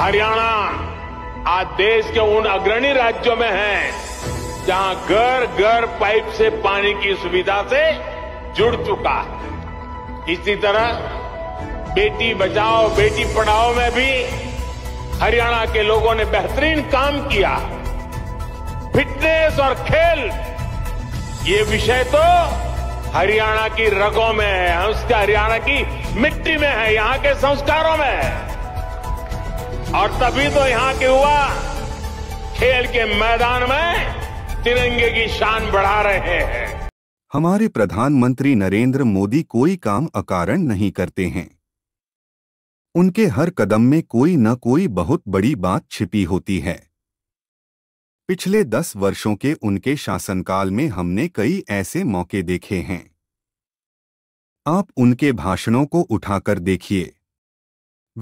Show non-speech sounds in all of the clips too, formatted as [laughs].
हरियाणा आज देश के उन अग्रणी राज्यों में है जहां घर घर पाइप से पानी की सुविधा से जुड़ चुका है इसी तरह बेटी बचाओ बेटी पढ़ाओ में भी हरियाणा के लोगों ने बेहतरीन काम किया फिटनेस और खेल ये विषय तो हरियाणा की रगों में है उसके हरियाणा की मिट्टी में है यहां के संस्कारों में है और तभी तो यहां के युवा खेल के मैदान में तिरंगे की शान बढ़ा रहे हैं हमारे प्रधानमंत्री नरेंद्र मोदी कोई काम अकारण नहीं करते हैं उनके हर कदम में कोई न कोई बहुत बड़ी बात छिपी होती है पिछले दस वर्षों के उनके शासनकाल में हमने कई ऐसे मौके देखे हैं आप उनके भाषणों को उठाकर देखिए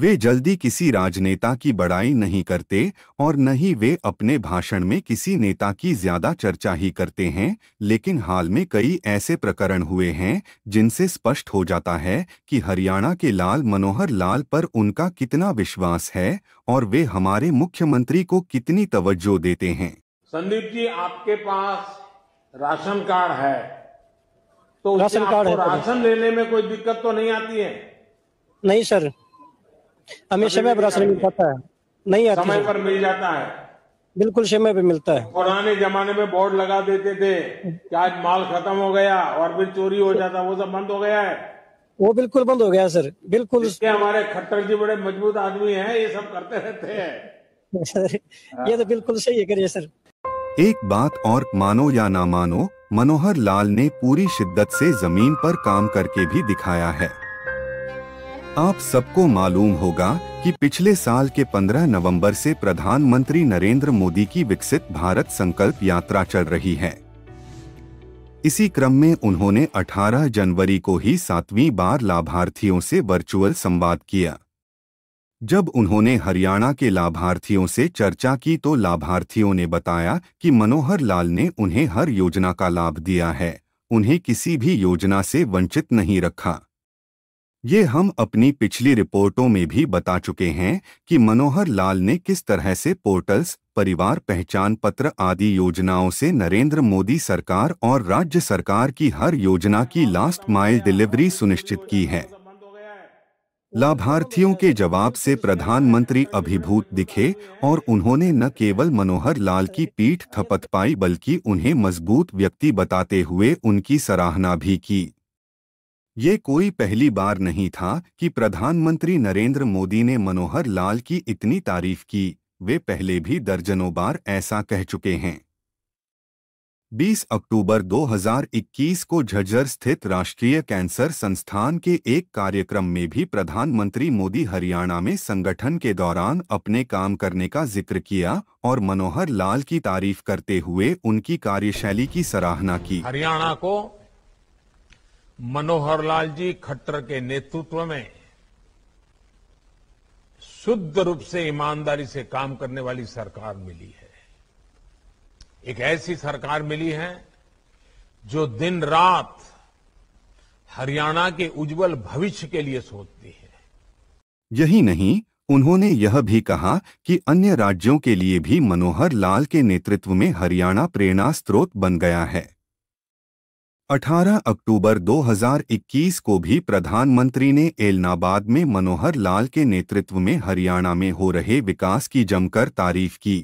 वे जल्दी किसी राजनेता की बड़ाई नहीं करते और न ही वे अपने भाषण में किसी नेता की ज्यादा चर्चा ही करते हैं लेकिन हाल में कई ऐसे प्रकरण हुए हैं जिनसे स्पष्ट हो जाता है कि हरियाणा के लाल मनोहर लाल पर उनका कितना विश्वास है और वे हमारे मुख्यमंत्री को कितनी तवज्जो देते हैं संदीप जी आपके पास राशन कार्ड है तो राशन कार्ड है तो राशन लेने में कोई दिक्कत तो नहीं आती है नहीं सर हमें समय पर राशन मिल पाता है नहीं आता समय पर मिल जाता है बिल्कुल समय पर मिलता है पुराने जमाने में बोर्ड लगा देते थे कि आज माल खत्म हो गया और फिर चोरी हो जाता वो सब बंद हो गया है वो बिल्कुल बंद हो गया सर बिल्कुल हमारे खट्टर जी बड़े मजबूत आदमी हैं ये सब करते रहते हैं [laughs] ये तो बिल्कुल सही है करिए सर एक बात और मानो या ना मानो मनोहर लाल ने पूरी शिद्दत से जमीन पर काम करके भी दिखाया है आप सबको मालूम होगा कि पिछले साल के 15 नवंबर से प्रधानमंत्री नरेंद्र मोदी की विकसित भारत संकल्प यात्रा चल रही है इसी क्रम में उन्होंने 18 जनवरी को ही सातवीं बार लाभार्थियों से वर्चुअल संवाद किया जब उन्होंने हरियाणा के लाभार्थियों से चर्चा की तो लाभार्थियों ने बताया कि मनोहर लाल ने उन्हें हर योजना का लाभ दिया है उन्हें किसी भी योजना से वंचित नहीं रखा ये हम अपनी पिछली रिपोर्टों में भी बता चुके हैं कि मनोहर लाल ने किस तरह से पोर्टल्स परिवार पहचान पत्र आदि योजनाओं से नरेंद्र मोदी सरकार और राज्य सरकार की हर योजना की लास्ट माइल डिलीवरी सुनिश्चित की है लाभार्थियों के जवाब से प्रधानमंत्री अभिभूत दिखे और उन्होंने न केवल मनोहर लाल की पीठ थपथ पाई बल्कि उन्हें मजबूत व्यक्ति बताते हुए उनकी सराहना भी की ये कोई पहली बार नहीं था कि प्रधानमंत्री नरेंद्र मोदी ने मनोहर लाल की इतनी तारीफ की वे पहले भी दर्जनों बार ऐसा कह चुके हैं 20 अक्टूबर 2021 को झज्जर स्थित राष्ट्रीय कैंसर संस्थान के एक कार्यक्रम में भी प्रधानमंत्री मोदी हरियाणा में संगठन के दौरान अपने काम करने का जिक्र किया और मनोहर लाल की तारीफ करते हुए उनकी कार्यशैली की सराहना की हरियाणा को मनोहर लाल जी खट्टर के नेतृत्व में शुद्ध रूप से ईमानदारी से काम करने वाली सरकार मिली है एक ऐसी सरकार मिली है जो दिन रात हरियाणा के उज्जवल भविष्य के लिए सोचती है यही नहीं उन्होंने यह भी कहा कि अन्य राज्यों के लिए भी मनोहर लाल के नेतृत्व में हरियाणा प्रेरणा स्रोत बन गया है 18 अक्टूबर 2021 को भी प्रधानमंत्री ने एलनाबाद में मनोहर लाल के नेतृत्व में हरियाणा में हो रहे विकास की जमकर तारीफ की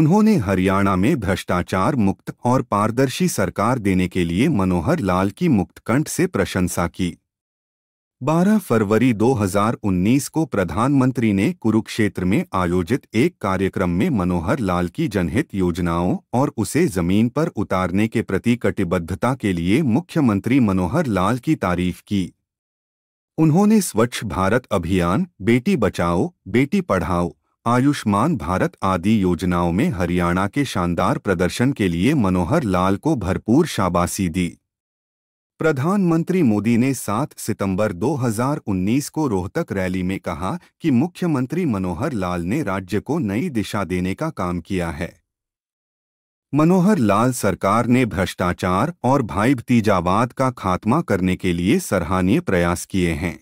उन्होंने हरियाणा में भ्रष्टाचार मुक्त और पारदर्शी सरकार देने के लिए मनोहर लाल की मुक्तकंठ से प्रशंसा की 12 फरवरी 2019 को प्रधानमंत्री ने कुरुक्षेत्र में आयोजित एक कार्यक्रम में मनोहर लाल की जनहित योजनाओं और उसे जमीन पर उतारने के प्रति कटिबद्धता के लिए मुख्यमंत्री मनोहर लाल की तारीफ की उन्होंने स्वच्छ भारत अभियान बेटी बचाओ बेटी पढ़ाओ आयुष्मान भारत आदि योजनाओं में हरियाणा के शानदार प्रदर्शन के लिए मनोहर लाल को भरपूर शाबाशी दी प्रधानमंत्री मोदी ने 7 सितंबर 2019 को रोहतक रैली में कहा कि मुख्यमंत्री मनोहर लाल ने राज्य को नई दिशा देने का काम किया है मनोहर लाल सरकार ने भ्रष्टाचार और भाई भतीजावाद का खात्मा करने के लिए सराहनीय प्रयास किए हैं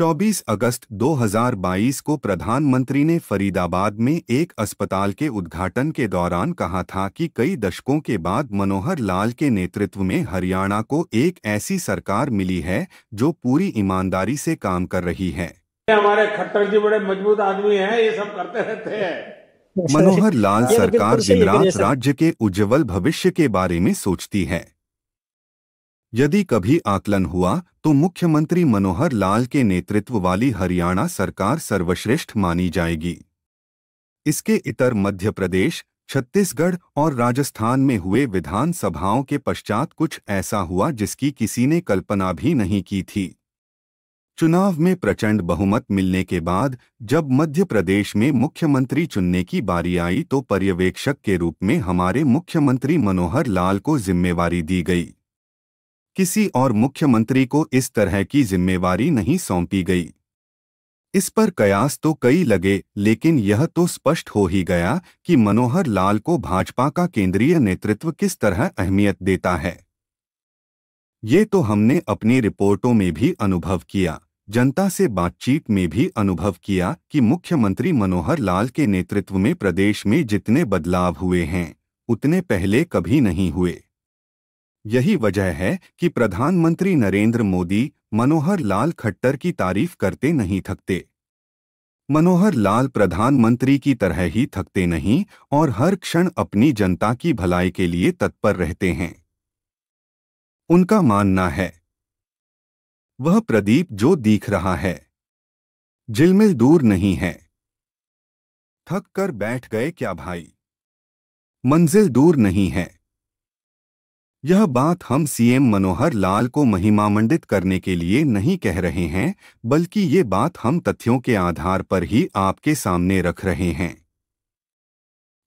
24 अगस्त 2022 को प्रधानमंत्री ने फरीदाबाद में एक अस्पताल के उद्घाटन के दौरान कहा था कि कई दशकों के बाद मनोहर लाल के नेतृत्व में हरियाणा को एक ऐसी सरकार मिली है जो पूरी ईमानदारी से काम कर रही है हमारे खट्टर जी बड़े मजबूत आदमी हैं ये सब करते रहते हैं मनोहर लाल सरकार दिन रात राज्य के उज्जवल भविष्य के बारे में सोचती है यदि कभी आकलन हुआ तो मुख्यमंत्री मनोहर लाल के नेतृत्व वाली हरियाणा सरकार सर्वश्रेष्ठ मानी जाएगी इसके इतर मध्य प्रदेश छत्तीसगढ़ और राजस्थान में हुए विधानसभाओं के पश्चात कुछ ऐसा हुआ जिसकी किसी ने कल्पना भी नहीं की थी चुनाव में प्रचंड बहुमत मिलने के बाद जब मध्य प्रदेश में मुख्यमंत्री चुनने की बारी आई तो पर्यवेक्षक के रूप में हमारे मुख्यमंत्री मनोहर लाल को जिम्मेवारी दी गई किसी और मुख्यमंत्री को इस तरह की जिम्मेवारी नहीं सौंपी गई इस पर कयास तो कई लगे लेकिन यह तो स्पष्ट हो ही गया कि मनोहर लाल को भाजपा का केंद्रीय नेतृत्व किस तरह अहमियत देता है ये तो हमने अपनी रिपोर्टों में भी अनुभव किया जनता से बातचीत में भी अनुभव किया कि मुख्यमंत्री मनोहर लाल के नेतृत्व में प्रदेश में जितने बदलाव हुए हैं उतने पहले कभी नहीं हुए यही वजह है कि प्रधानमंत्री नरेंद्र मोदी मनोहर लाल खट्टर की तारीफ करते नहीं थकते मनोहर लाल प्रधानमंत्री की तरह ही थकते नहीं और हर क्षण अपनी जनता की भलाई के लिए तत्पर रहते हैं उनका मानना है वह प्रदीप जो दिख रहा है झिलमिल दूर नहीं है थक कर बैठ गए क्या भाई मंजिल दूर नहीं है यह बात हम सीएम मनोहर लाल को महिमामंडित करने के लिए नहीं कह रहे हैं बल्कि ये बात हम तथ्यों के आधार पर ही आपके सामने रख रहे हैं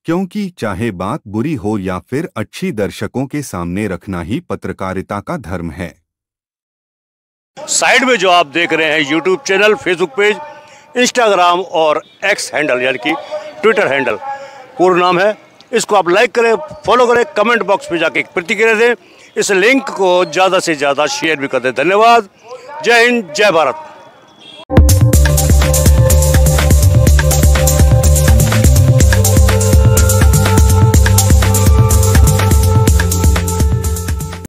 क्योंकि चाहे बात बुरी हो या फिर अच्छी दर्शकों के सामने रखना ही पत्रकारिता का धर्म है साइड में जो आप देख रहे हैं YouTube channel Facebook page Instagram और एक्स हैंडल यानी कि ट्विटर हैंडल पूर्ण नाम है इसको आप लाइक करें फॉलो करें कमेंट बॉक्स में जाके प्रतिक्रिया दें इस लिंक को ज़्यादा से ज़्यादा शेयर भी कर दें धन्यवाद जय हिंद जय भारत